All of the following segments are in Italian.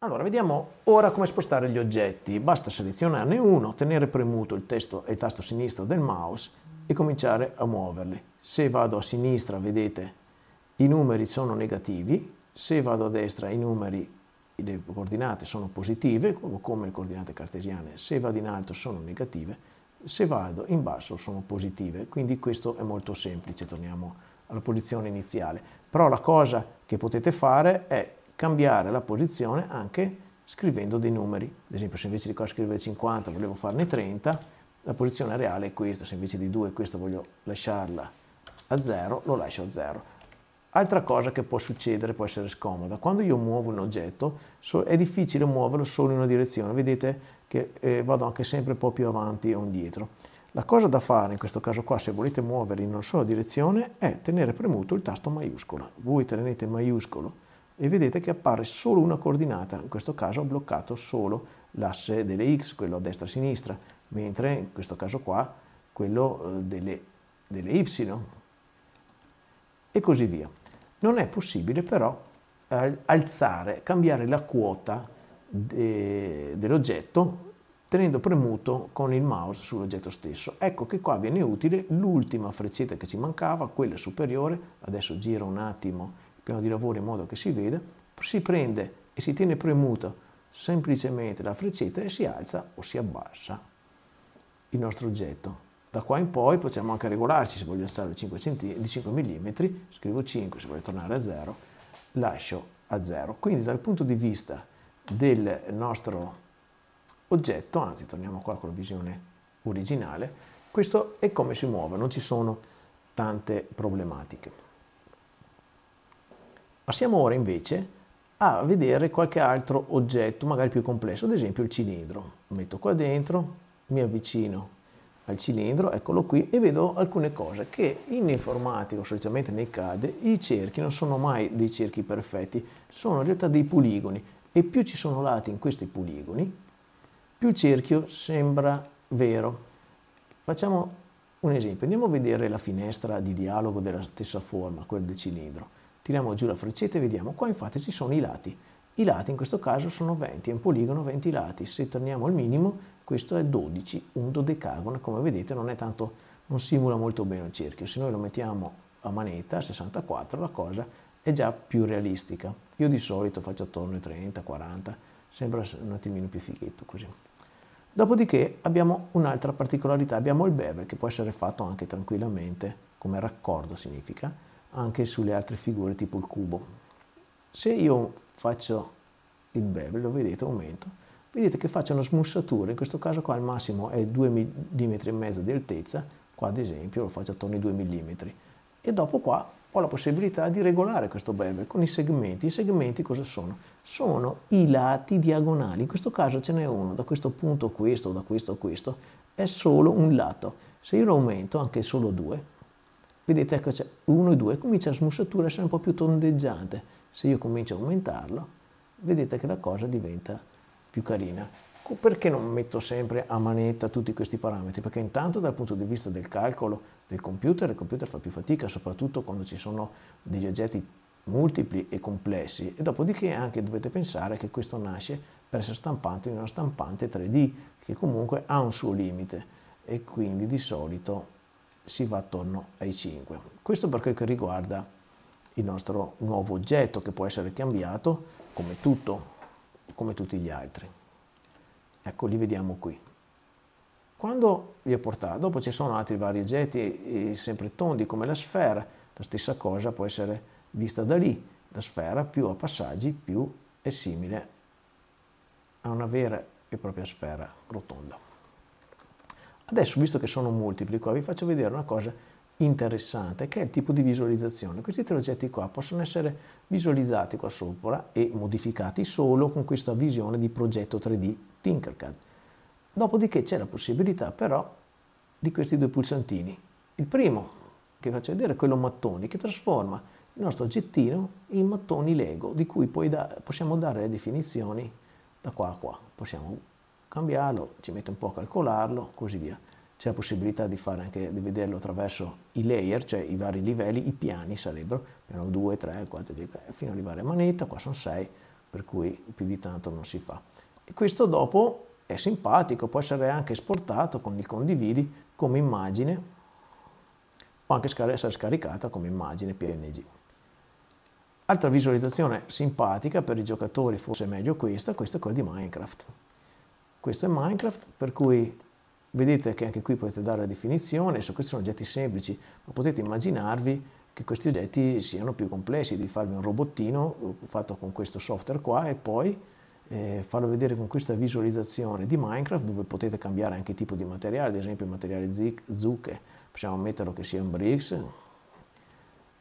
Allora, vediamo ora come spostare gli oggetti. Basta selezionarne uno, tenere premuto il, testo, il, tasto sinistro del mouse e cominciare a muoverli. Se vado a sinistra, vedete, i numeri sono negativi, se vado a destra, i numeri, le coordinate sono positive, come le coordinate cartesiane, se vado in alto sono negative, se vado in basso sono positive. Quindi questo è molto semplice, torniamo alla posizione iniziale. Però la cosa che potete fare è cambiare la posizione anche scrivendo dei numeri. Ad esempio se invece di qua scrivere 50 volevo farne 30, la posizione reale è questa, se invece di 2 questo voglio lasciarla a 0, lo lascio a 0. Altra cosa che può succedere, può essere scomoda, quando io muovo un oggetto è difficile muoverlo solo in una direzione, vedete che eh, vado anche sempre un po' più avanti o indietro. La cosa da fare in questo caso qua, se volete muoverli in una sola direzione, è tenere premuto il tasto maiuscola. Voi tenete maiuscolo e vedete che appare solo una coordinata, in questo caso ho bloccato solo l'asse delle x, quello a destra e a sinistra, mentre in questo caso qua quello eh, delle, delle y e così via. Non è possibile però alzare, cambiare la quota de, dell'oggetto tenendo premuto con il mouse sull'oggetto stesso. Ecco che qua viene utile l'ultima freccetta che ci mancava, quella superiore, adesso giro un attimo piano di lavoro in modo che si veda, si prende e si tiene premuto semplicemente la freccetta e si alza o si abbassa il nostro oggetto. Da qua in poi possiamo anche regolarci, se voglio alzare di 5 mm, scrivo 5, se voglio tornare a 0, lascio a 0. Quindi dal punto di vista del nostro oggetto, anzi torniamo qua con la visione originale, questo è come si muove, non ci sono tante problematiche. Passiamo ora invece a vedere qualche altro oggetto magari più complesso, ad esempio il cilindro. Lo metto qua dentro, mi avvicino al cilindro, eccolo qui, e vedo alcune cose che in informatica, solitamente nei CAD, i cerchi non sono mai dei cerchi perfetti, sono in realtà dei poligoni e più ci sono lati in questi poligoni, più il cerchio sembra vero. Facciamo un esempio, andiamo a vedere la finestra di dialogo della stessa forma, quella del cilindro Tiriamo giù la freccetta e vediamo, qua infatti ci sono i lati. I lati in questo caso sono 20, è un poligono 20 lati. Se torniamo al minimo, questo è 12, un dodecagono, come vedete non, tanto, non simula molto bene il cerchio. Se noi lo mettiamo a manetta, a 64, la cosa è già più realistica. Io di solito faccio attorno ai 30, 40, sembra un attimino più fighetto così. Dopodiché abbiamo un'altra particolarità, abbiamo il bevel che può essere fatto anche tranquillamente come raccordo significa, anche sulle altre figure tipo il cubo. Se io faccio il bevel, lo vedete, aumento, vedete che faccio una smussatura, in questo caso qua al massimo è 2 mm e mezzo di altezza, qua ad esempio lo faccio attorno ai 2 mm, e dopo qua ho la possibilità di regolare questo bevel con i segmenti. I segmenti cosa sono? Sono i lati diagonali, in questo caso ce n'è uno, da questo punto a questo, da questo a questo, è solo un lato. Se io lo aumento anche solo due, Vedete, ecco, c'è 1 e 2, comincia la smussatura a essere un po' più tondeggiante. Se io comincio a aumentarlo, vedete che la cosa diventa più carina. Perché non metto sempre a manetta tutti questi parametri? Perché intanto dal punto di vista del calcolo del computer, il computer fa più fatica, soprattutto quando ci sono degli oggetti multipli e complessi e dopodiché anche dovete pensare che questo nasce per essere stampato in una stampante 3D che comunque ha un suo limite e quindi di solito si va attorno ai 5. Questo per quel che riguarda il nostro nuovo oggetto che può essere cambiato come tutto, come tutti gli altri. Ecco, li vediamo qui. Quando vi ho portato, dopo ci sono altri vari oggetti, eh, sempre tondi come la sfera, la stessa cosa può essere vista da lì. La sfera più a passaggi più è simile a una vera e propria sfera rotonda. Adesso, visto che sono multipli qua, vi faccio vedere una cosa interessante che è il tipo di visualizzazione. Questi tre oggetti qua possono essere visualizzati qua sopra e modificati solo con questa visione di progetto 3D Tinkercad. Dopodiché c'è la possibilità però di questi due pulsantini. Il primo che faccio vedere è quello mattoni che trasforma il nostro oggettino in mattoni Lego di cui da possiamo dare le definizioni da qua a qua. Possiamo cambiarlo, ci mette un po' a calcolarlo, così via. C'è la possibilità di, fare anche, di vederlo attraverso i layer, cioè i vari livelli, i piani sarebbero, piano 2, 3, 4, 5, fino ad arrivare a manetta, qua sono 6, per cui più di tanto non si fa. E questo dopo è simpatico, può essere anche esportato con il condividi come immagine, può anche essere scaricata come immagine PNG. Altra visualizzazione simpatica per i giocatori, forse meglio questa, questa è quella di Minecraft questo è Minecraft, per cui vedete che anche qui potete dare la definizione, so, questi sono oggetti semplici, ma potete immaginarvi che questi oggetti siano più complessi, di farvi un robottino fatto con questo software qua e poi eh, farlo vedere con questa visualizzazione di Minecraft dove potete cambiare anche il tipo di materiale, ad esempio il materiale zucche, possiamo metterlo che sia un bricks,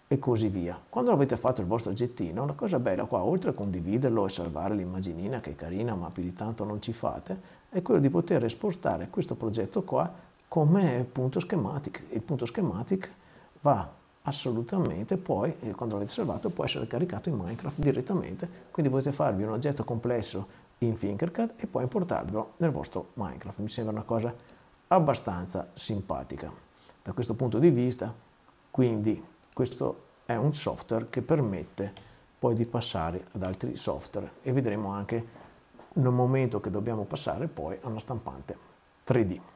e così via. Quando avete fatto il vostro gettino, la cosa bella qua, oltre a condividerlo e salvare l'immaginina che è carina, ma più di tanto non ci fate, è quello di poter esportare questo progetto qua come punto schematic. Il punto schematic va assolutamente poi, eh, quando l'avete salvato, può essere caricato in Minecraft direttamente, quindi potete farvi un oggetto complesso in Finkercad e poi importarlo nel vostro Minecraft. Mi sembra una cosa abbastanza simpatica. Da questo punto di vista, quindi questo è un software che permette poi di passare ad altri software e vedremo anche nel momento che dobbiamo passare poi a una stampante 3D.